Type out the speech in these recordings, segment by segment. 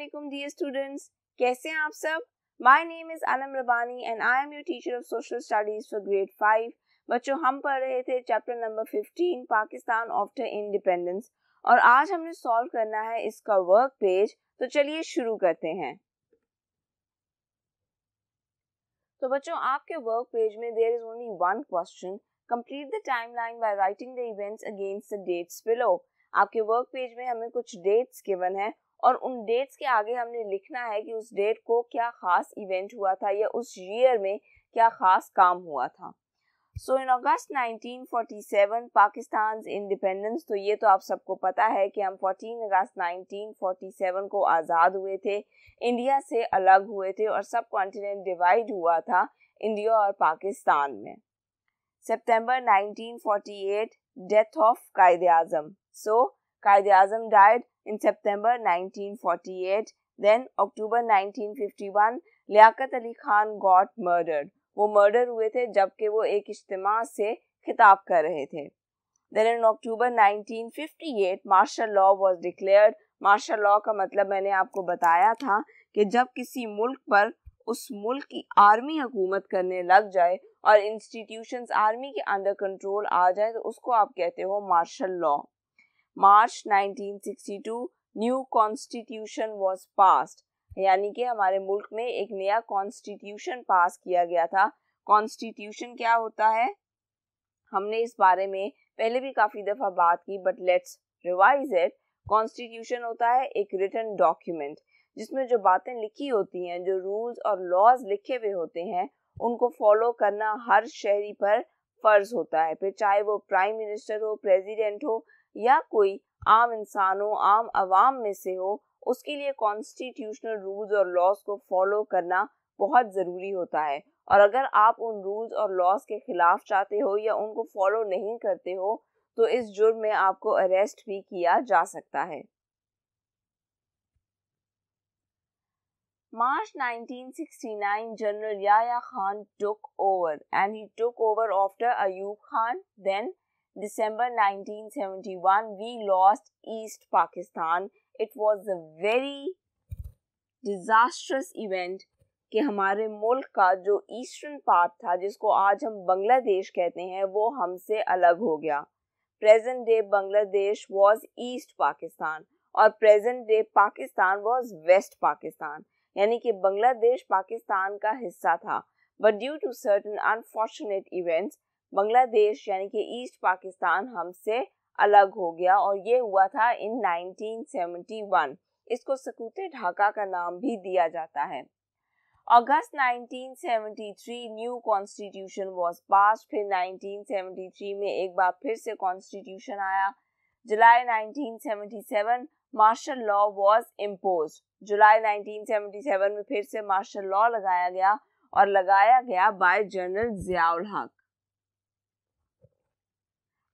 वालेकुम dear students कैसे हैं आप सब my name is Alam Rabbani and I am your teacher of social studies for grade five बच्चों हम पढ़ रहे थे chapter number fifteen Pakistan after independence और आज हमने सॉल्व करना है इसका वर्क पेज तो चलिए शुरू करते हैं तो बच्चों आपके वर्क पेज में there is only one question complete the timeline by writing the events against the dates below आपके वर्क पेज में हमें कुछ डेट्स गिवन है और उन डेट्स के आगे हमने लिखना है कि उस डेट को क्या ख़ास इवेंट हुआ था या उस ईयर में क्या ख़ास काम हुआ था सो इन अगस्त 1947 पाकिस्तान इंडिपेंडेंस तो ये तो आप सबको पता है कि हम 14 अगस्त 1947 को आज़ाद हुए थे इंडिया से अलग हुए थे और सब कॉन्टिनेंट डिवाइड हुआ था इंडिया और पाकिस्तान में सितंबर 1948 death of Quaid Azam so Qaid Azam died in September 1948. Then, October 1951, Liaquat Ali Khan got murdered. वो मर्डर हुए थे जबकि वो एक इज्तम से खिताब कर रहे थे then in October 1958 martial law was declared martial law का मतलब मैंने आपको बताया था कि जब किसी मुल्क पर उस मुल्क की आर्मी हुकूमत करने लग जाए और इंस्टीट्यूशंस आर्मी के अंडर कंट्रोल आ जाए तो उसको आप कहते हो martial law March 1962 new constitution was passed यानी कि हमारे मुल्क में एक नया कॉन्स्टिट्यूशन पास किया गया था कॉन्स्टिट्यूशन क्या होता है हमने इस बारे में पहले भी काफ़ी दफ़ा बात की but let's revise it constitution होता है एक रिटर्न डॉक्यूमेंट जिसमें जो बातें लिखी होती हैं जो रूल्स और लॉज लिखे हुए होते हैं उनको फॉलो करना हर शहरी पर फ़र्ज़ होता है फिर चाहे वो प्राइम मिनिस्टर हो प्रेसिडेंट हो या कोई आम इंसानों आम आवाम में से हो उसके लिए कॉन्स्टिट्यूशनल रूल्स और लॉज को फॉलो करना बहुत ज़रूरी होता है और अगर आप उन रूल्स और लॉज के खिलाफ चाहते हो या उनको फॉलो नहीं करते हो तो इस जुर्म में आपको अरेस्ट भी किया जा सकता है March 1969, general Yahya Khan took over and he took over after Ayub Khan then December 1971, we lost East Pakistan. It was a very disastrous event कि हमारे मुल्क का जो ईस्टर्न पार्ट था जिसको आज हम बांग्लादेश कहते हैं वो हमसे अलग हो गया present day Bangladesh was east Pakistan और present day Pakistan was west Pakistan यानी कि बांग्लादेश पाकिस्तान का हिस्सा था but due to certain unfortunate events Bangladesh यानी कि ईस्ट पाकिस्तान हमसे अलग हो गया और ये हुआ था इन 1971 इसको सकूते ढाका का नाम भी दिया जाता है August 1973 new constitution was pass फिर 1973 में एक बार फिर से कॉन्स्टिट्यूशन आया July 1977 martial law was impose जुलाई 1977 में फिर से मार्शल लॉ लगाया गया और लगाया गया bye general Ziaul Haq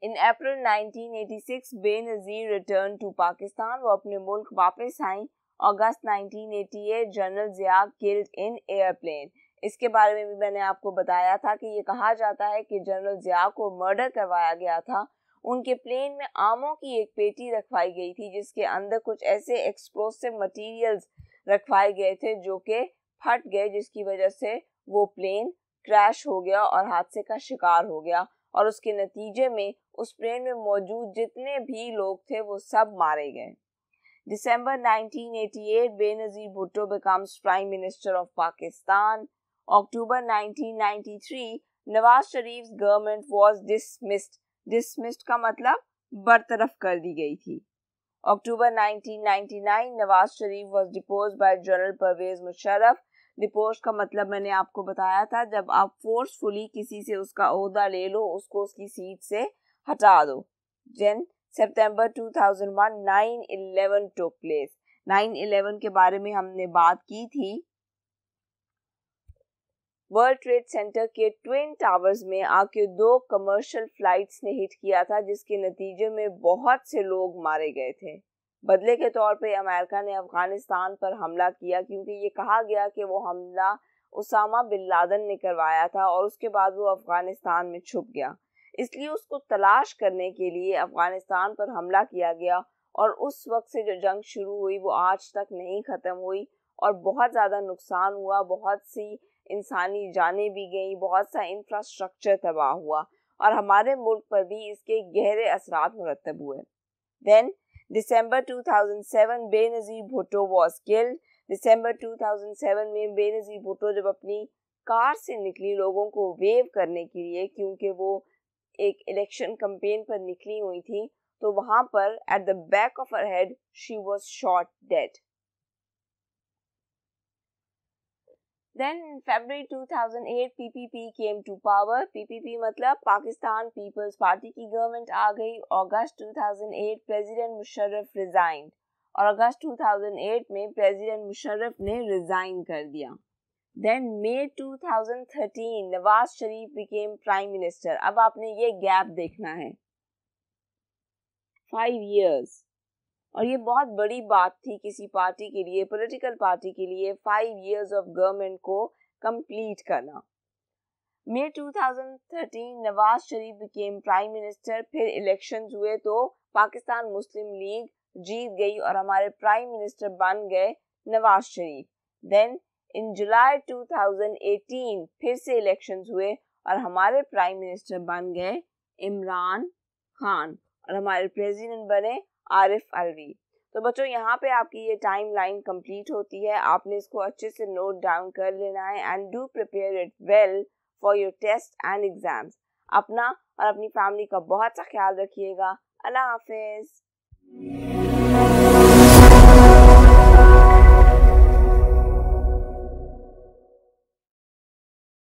in April 1986 Benazir return to Pakistan वो अपने मुल्क वापस आई August 1988 general Zia killed in airplane इसके बारे में भी मैंने आपको बताया था कि ये कहा जाता है कि जनरल जिया को मर्डर करवाया गया था उनके प्लेन में आमों की एक पेटी रखवाई गई थी जिसके अंदर कुछ ऐसे एक्सप्लोसिव मटेरियल्स रखवाए गए थे जो कि फट गए जिसकी वजह से वो प्लेन क्रैश हो गया और हादसे का शिकार हो गया और उसके नतीजे में उस प्लेन में मौजूद जितने भी लोग थे वो सब मारे गए December 1988 Benazir Bhutto becomes prime minister of Pakistan October 1993 Nawaz Sharif government was dismissed dismissed का मतलब बरतरफ कर दी गई थी October 1999 Nawaz Sharif was depose by general Pervez Musharraf depose का मतलब मैंने आपको बताया था जब आप फोर्सफुली किसी से उसका अहदा ले लो उसको उसकी सीट से हटा दो then thousand one nine eleven took place nine eleven के बारे में हमने बात की थी वर्ल्ड ट्रेड सेंटर के ट्विन टावर्स में आके दो कमर्शियल फ्लाइट्स ने हिट किया था जिसके नतीजे में बहुत से लोग मारे गए थे बदले के तौर पे अमेरिका ने अफगानिस्तान पर हमला किया क्योंकि ये कहा गया कि वो हमला उसामा बिन लादन ने करवाया था और उसके बाद वो अफगानिस्तान में छुप गया इसलिए उसको तलाश करने के लिए अफगानिस्तान पर हमला किया गया और उस वक्त से जो जंग शुरू हुई वो आज तक नहीं ख़त्म हुई और बहुत ज़्यादा नुकसान हुआ बहुत सी इंसानी जानें भी गई बहुत सा इंफ्रास्ट्रक्चर तबाह हुआ और हमारे मुल्क पर भी इसके गहरे असरात मुरतब हुए then December 2007 Benazir Bhutto was killed दिसंबर 2007 में बेनज़ीर भुटो जब अपनी कार से निकली लोगों को वेव करने के लिए क्योंकि वो एक इलेक्शन कंपेन पर निकली हुई थी तो वहां पर at the back of her head she was shot dead Then in February 2008, PPP came to power. PPP मतलब पाकिस्तान पीपल्स पार्टी की गवर्नमेंट आ गई अगस्त 2008 प्रेसिडेंट मुशर्रफ रिजाइंड और अगस्त 2008 में प्रेसिडेंट मुशर्रफ ने रिजाइन कर दिया Then May 2013, नवाज शरीफ became Prime Minister. अब आपने ये गैप देखना है फाइव years. और ये बहुत बड़ी बात थी किसी पार्टी के लिए पॉलिटिकल पार्टी के लिए फाइव ईयर्स ऑफ गवर्नमेंट को कंप्लीट करना thousand 2013 Nawaz Sharif became prime minister फिर इलेक्शन हुए तो पाकिस्तान मुस्लिम लीग जीत गई और हमारे प्राइम मिनिस्टर बन गए नवाज शरीफ देन इन जुलाई 2018 फिर से इलेक्शंस हुए और हमारे प्राइम मिनिस्टर बन गए इमरान खान और हमारे प्रेसिडेंट बने आरिफ अलवी तो बच्चों यहाँ पे आपकी ये टाइम लाइन कम्प्लीट होती है आपने इसको अच्छे से नोट डाउन कर लेना है and do prepare it well for your test and exams अपना और अपनी फैमिली का बहुत सा ख्याल रखिएगा अल्लाह हाफिज़